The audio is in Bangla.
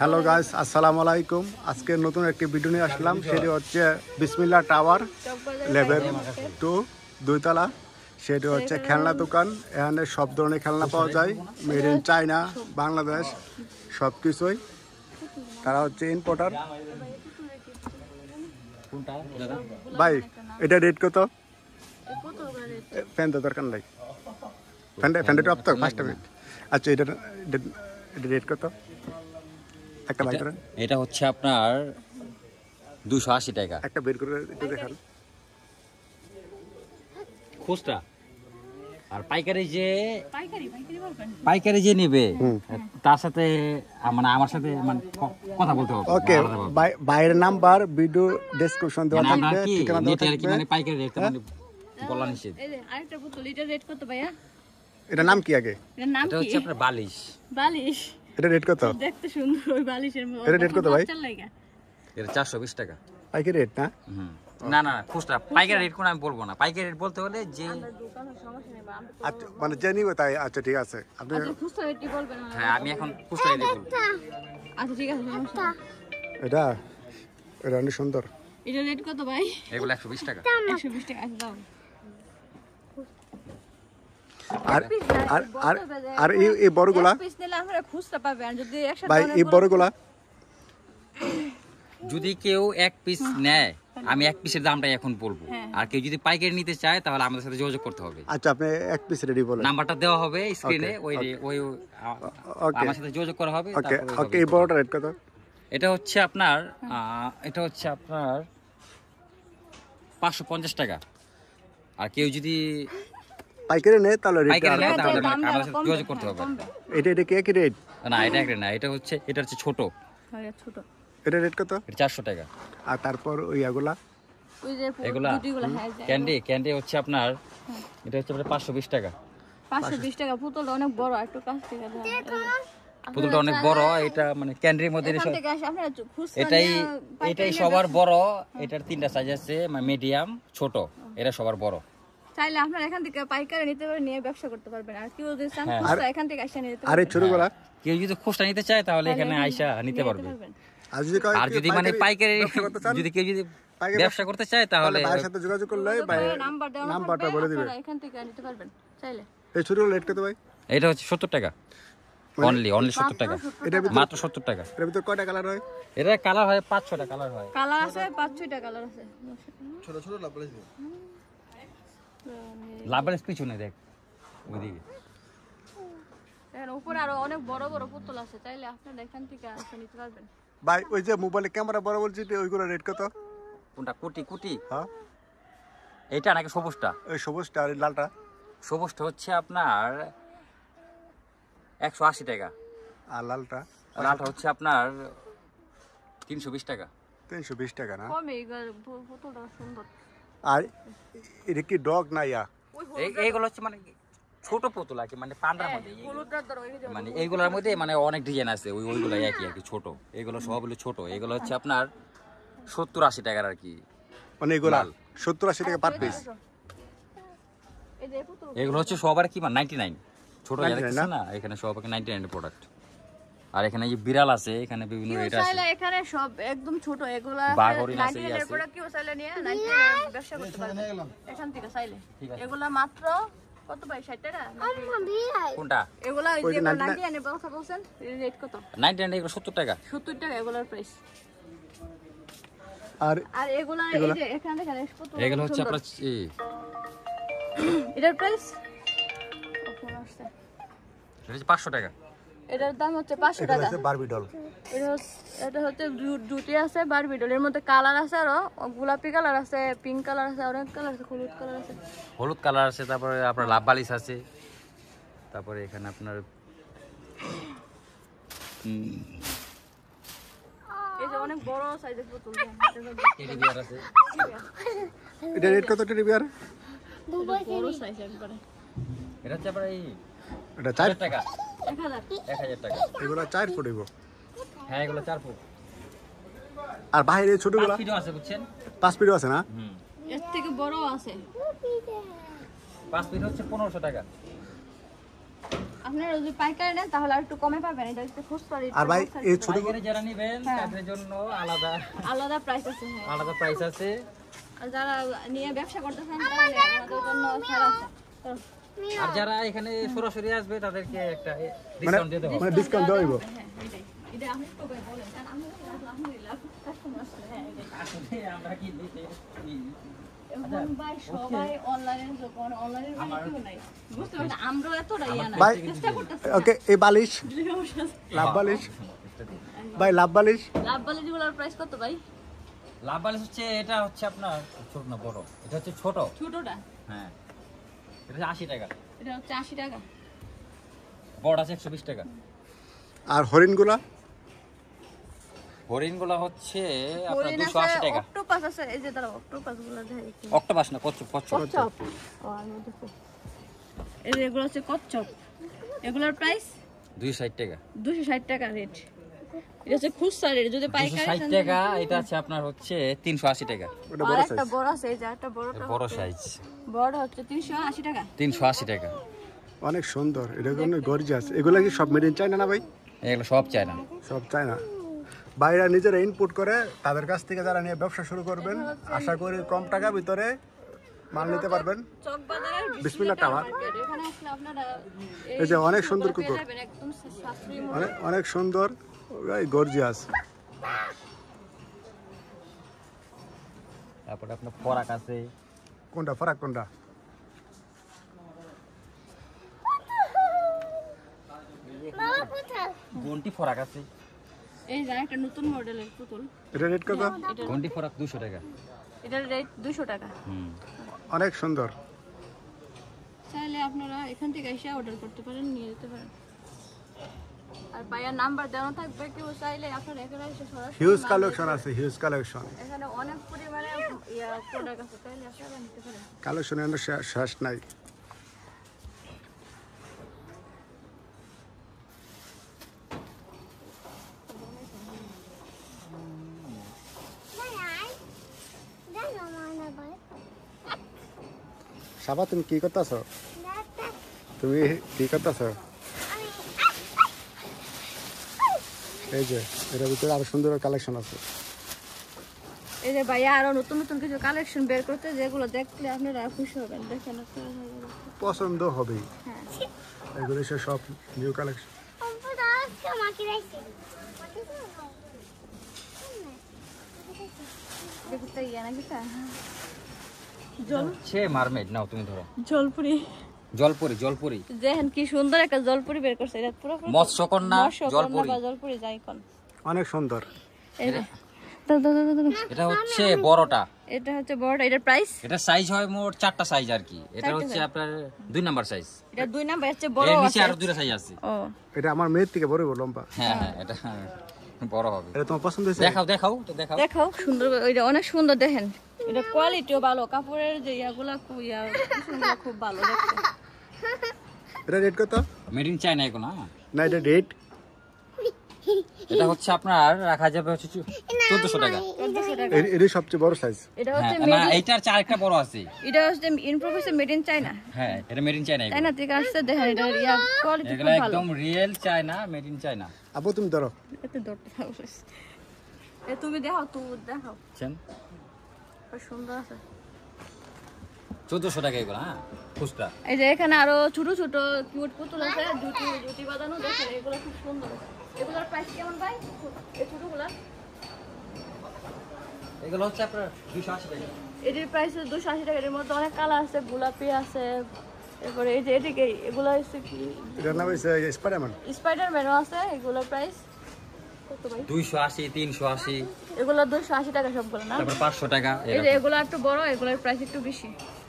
হ্যালো গাইস আসসালামু আলাইকুম আজকে নতুন একটি ভিডিও নিয়ে আসলাম সেটি হচ্ছে বিসমিল্লা টাওয়ার লেভেল টু দুইতলা সেটি হচ্ছে খেলনা দোকান এখানে সব ধরনের খেলনা পাওয়া যায় মেড ইন চায়না বাংলাদেশ সব কিছুই তারা হচ্ছে ইম্পোর্টার ভাই এটা রেট কত ফ্যান তো দরকার নাই ফ্যানটা ফ্যানটা টপ তো ফার্স্ট আচ্ছা এটা এটা রেট কত একটা বাই এটা হচ্ছে আপনার দুশো টাকা একটা বের করে একটু দেখান খুচরা আর পাইকারি যে পাইকারি যে নেবে তার সাথে মানে আমার সাথে মানে কথা বলতে হবে ওকে বাইরের নাম্বার ভিডিও ডেসক্রিপশন দেওয়া থাকবে ঠিকানা দেওয়া থাকবে মানে পাইকারি রেট হ্যাঁ? মানে বলা নিষেধ আরেকটা বোতল এটা রেট কত ভাইয়া এটা নাম কি আগে এটা নাম কি এটা হচ্ছে আপনার বালিশ বালিশ এটা রেট কত দেখতে সুন্দর ওই বালিশের মতো এটা রেট কত ভাই এটা 420 টাকা পাইকারি রেট না না না খুচরা পাইকারি রেট কোন আমি বলবো না পাইকারি রেট বলতে হলে যে আচ্ছা, মানে যে নিবে তাই আচ্ছা ঠিক আছে আপনি আচ্ছা, খুচরা রেটই বলবেন হ্যাঁ আমি এখন খুচরা রেটই বলবো আচ্ছা ঠিক আছে এটা এটা অনেক সুন্দর এটা রেট কত ভাই এগুলো 120 টাকা 120 টাকা দাও যদি কেউ এক পিস হ্যাঁ। নেয় আমি এক পিসের দামটা এখন বলবো হ্যাঁ। আর কেউ যদি পাইকারি নিতে চায় তাহলে আমাদের সাথে যোগাযোগ করতে হবে আচ্ছা আপনি এক পিস রেডি বলেন নাম্বারটা দেওয়া হবে স্ক্রিনে ওই ওই আমার সাথে যোগাযোগ করা হবে ওকে ওকে এই বড়টা রেট কত এটা হচ্ছে আপনার হ্যাঁ। এটা হচ্ছে আপনার পাঁচশো পঞ্চাশ টাকা আর কেউ যদি পাইকারি নেই তাহলে যোগাযোগ করতে হবে এটা এটা কি রেট না এটা এক না এটা হচ্ছে এটা হচ্ছে ছোট হ্যাঁ, ছোট এটা রেট কত চারশো টাকা আর তারপর ওই এগুলা হ্যাঁ, ক্যান্ডি ক্যান্ডি হচ্ছে আপনার হ্যাঁ। এটা হচ্ছে আপনার পাঁচশো বিশ টাকা পুতুলটা অনেক বড় এটা মানে ক্যান্ডির মধ্যে এটাই এটাই মানে সবার বড় এটার তিনটা সাইজ আছে মিডিয়াম ছোট এটা সবার বড় চাইলে আপনারা এখান থেকে পাইকারি নিতে পারেন নিয়ে ব্যবসা করতে পারবেন আর কি বলতে চান হ্যাঁ। এখান থেকে আইসা নিতে আরে ছোটবেলা হ্যাঁ। কেউ যদি খুচরা নিতে চায় তাহলে এখানে আইসা নিতে পারবে আর যদি মানে পাইকারি যদি কেউ যদি ব্যবসা করতে চায় তাহলে ভাইয়ের সাথে যোগাযোগ করলে নাম্বার নাম্বারটা বলে দিবেন এখান থেকে নিতে পারবেন চাইলে এই ভাই এটা হচ্ছে 70 টাকা অনলি অনলি 70 টাকা এটা মাত্র 70 টাকা এর ভিতর কয়টা কালার হয় এটা কালার হয় 5 6টা কালার হয় কালার আছে 5 6টা কালার আছে ছোট ছোট লাভ লাভের পিছনে দেখ ওইদিকে উপরে আরো অনেক বড় বড় পুতুল আছে চাইলে ক্যামেরা বড় বলছি রেট কত কোনটা কোটি কোটি হ্যাঁ এইটা নাকি সবুজটা ওই সবুজটা আর লালটা সবুজটা হচ্ছে আপনার একশো আশি টাকা আর লালটা লালটা হচ্ছে আপনার তিনশো বিশ টাকা তিনশো বিশ টাকা না সুন্দর আর এটা কি ডগ না ইয়া এইগুলো হচ্ছে মানে ছোট পুতুল আছে মানে পান্ডার মধ্যে মানে এইগুলোর মধ্যে মানে অনেক ডিজাইন আছে ওই ওইগুলো একই আর কি ছোট সব সবগুলো ছোট এগুলো হচ্ছে আপনার সত্তর আশি টাকার আর কি মানে এগুলো সত্তর আশি টাকা পার পিস এগুলো হচ্ছে সবার কি মানে নাইনটি নাইন ছোট না এখানে সবার নাইনটি নাইন প্রোডাক্ট আর এখানে যে বিড়াল আছে এখানে বিভিন্ন এটা আছে এখানে সব একদম ছোট এগুলা বাঘরিন আছে চাইলে নিয়ে ব্যবসা করতে পারবে এখান থেকে চাইলে এগুলা মাত্র কত ভাই 60 টাকা কত 90 এনে 70 টাকা 70 টাকা এগুলার প্রাইস আর আর এগুলা এটার প্রাইস 500 টাকা এটার দাম হচ্ছে পাঁচশো টাকা বারবি ডল এটা এটা হচ্ছে দুটি আছে বারবি ডল এর মধ্যে কালার আছে আরো গোলাপি কালার আছে পিঙ্ক কালার আছে অরেঞ্জ কালার আছে হলুদ কালার আছে হলুদ কালার আছে তারপরে আপনার লাভ বালিশ আছে তারপরে এখানে আপনার অনেক বড় সাইজের পুতুল টেডি বিয়ার কত টেডি এটা হচ্ছে টাকা 1000 হ্যাঁ, আর বাইরে ছোটগুলো 5 ফিটও আছে আছে না যদি পাইকারি নেন তাহলে আর একটু কমে পাবেন এটা নেবেন হ্যাঁ। তাদের জন্য আলাদা আলাদা প্রাইস আছে হ্যাঁ। আলাদা প্রাইস আছে আর যারা নিয়ে ব্যবসা করতে চান আর যারা এখানে সরাসরি আসবে তাদেরকে একটা ডিসকাউন্ট দিতে হবে মানে ডিসকাউন্ট মানে হ্যাঁ, হ্যাঁ, এটা আমি তো হ্যাঁ, আচ্ছা, লাভ বালিশ লাভ প্রাইস কত ভাই লাভ বালিশ হচ্ছে এটা হচ্ছে আপনার ছোট বড় এটা হচ্ছে ছোট ছোটটা হ্যাঁ এটা টাকা এটা হচ্ছে 80 টাকা বড় আছে 120 টাকা আর হরিণগুলা হরিণগুলা হচ্ছে আপনার 280 টাকা অক্টোপাস আছে এই যে দাঁড়াও অক্টোপাসগুলো দেখাই অক্টোপাস না কচ্ছপ কচ্ছপ কচ্ছপ ও আর এই যে এগুলো হচ্ছে কচ্ছপ এগুলোর প্রাইস 260 টাকা 260 টাকা রেট এটা টাকা অনেক সুন্দর এগুলো কি সব মেড ইন না ভাই এগুলো সব চায়না সব চায়না বাইরা নিজেরা ইনপুট করে তাদের কাছ থেকে যারা নিয়ে ব্যবসা শুরু করবেন আশা করি কম টাকা ভিতরে মাল নিতে পারবেন টাওয়ার এই যে অনেক সুন্দর কুকুর অনেক সুন্দর Right, gorgeous. তারপরে আপনার ফরাক আছে কোনটা ফরাক কোনটা গন্টি ফরাক আছে এই যে একটা নতুন মডেলের পুতুল এটা রেট কত গন্টি ফরাক 200 টাকা এটার রেট 200 টাকা হুম অনেক সুন্দর চাইলে আপনারা এখান থেকে এসে অর্ডার করতে পারেন নিয়ে যেতে পারেন আর নাম্বার দেওয়া থাকবে কেউ চাইলে এখানে এসে সরাসরি হিউজ কালেকশন আছে হিউজ কালেকশন এখানে অনেক পরিমাণে ইয়া প্রোডাক্ট আছে শেষ নাই সাবা তুমি কি করতেছ তুমি কি করতেছ এই যে এটার ভিতরে আরো সুন্দর কালেকশন আছে এই যে ভাই আরো নতুন নতুন কিছু কালেকশন বের করতে যেগুলো দেখলে আপনারা খুশি হবেন দেখেন পছন্দ হবে হ্যাঁ। এগুলো সব নিউ কালেকশন জল সে নাও তুমি ধরো জলপুরি জলপুরি জলপুরি দেখেন কি সুন্দর একটা জলপুরি বের করছে এটা পুরো মৎস্যকন্যা জলপুরি জলপুরি যাই কোন অনেক সুন্দর এটা হচ্ছে বড়টা এটা হচ্ছে বড়টা এটার প্রাইস এটা সাইজ হয় মোট চারটা সাইজ আর কি এটা হচ্ছে আপনার দুই নাম্বার সাইজ এটা দুই নাম্বার হচ্ছে বড় আছে নিচে আরো দুইটা সাইজ আছে ও এটা আমার মেয়ের থেকে বড় লম্বা হ্যাঁ হ্যাঁ এটা বড় হবে এটা তোমার পছন্দ হয়েছে দেখাও দেখাও তো দেখাও দেখাও সুন্দর এটা অনেক সুন্দর দেখেন এটা কোয়ালিটিও ভালো কাপড়ের যে ইয়াগুলা খুব ভালো দেখতে এটা রেট কত মেড ইন চায়না এগুলো না এটা রেট এটা হচ্ছে আপনার রাখা যাবে হচ্ছে 1400 টাকা এটা সবচেয়ে বড় সাইজ হ্যাঁ, না এটার চার একটা বড় আছে এটা হচ্ছে ইনপ্রোভিস মেড ইন চায়না হ্যাঁ এটা মেড ইন চায়না চায়না থেকে আসছে দেখেন এটা ইয়া কোয়ালিটি খুব ভালো একদম real China made in China আপু তুমি ধরো এত ধরতে থাকো এ তুমি দেখাও তুমি দেখাও শুন আচ্ছা। সুন্দর আছে টাকা এগুলো হ্যাঁ এই যে এখানে আরো ছোট ছোট কিউট পুতুল আছে বাঁধানো দেখেন এগুলো খুব সুন্দর এগুলোর প্রাইস কেমন ভাই এই ছোটগুলা এগুলো হচ্ছে আপনার টাকা প্রাইস টাকা এর মধ্যে অনেক কালার আছে গোলাপি আছে এরপরে এই যে এদিকে এগুলো হচ্ছে কি নাম স্পাইডারম্যান স্পাইডারম্যানও আছে এগুলোর প্রাইস দুইশো আশি তিনশো আশি এগুলো দুশো আশি টাকা সবগুলো না পাঁচশো টাকা এগুলো একটু বড় এগুলোর প্রাইস একটু বেশি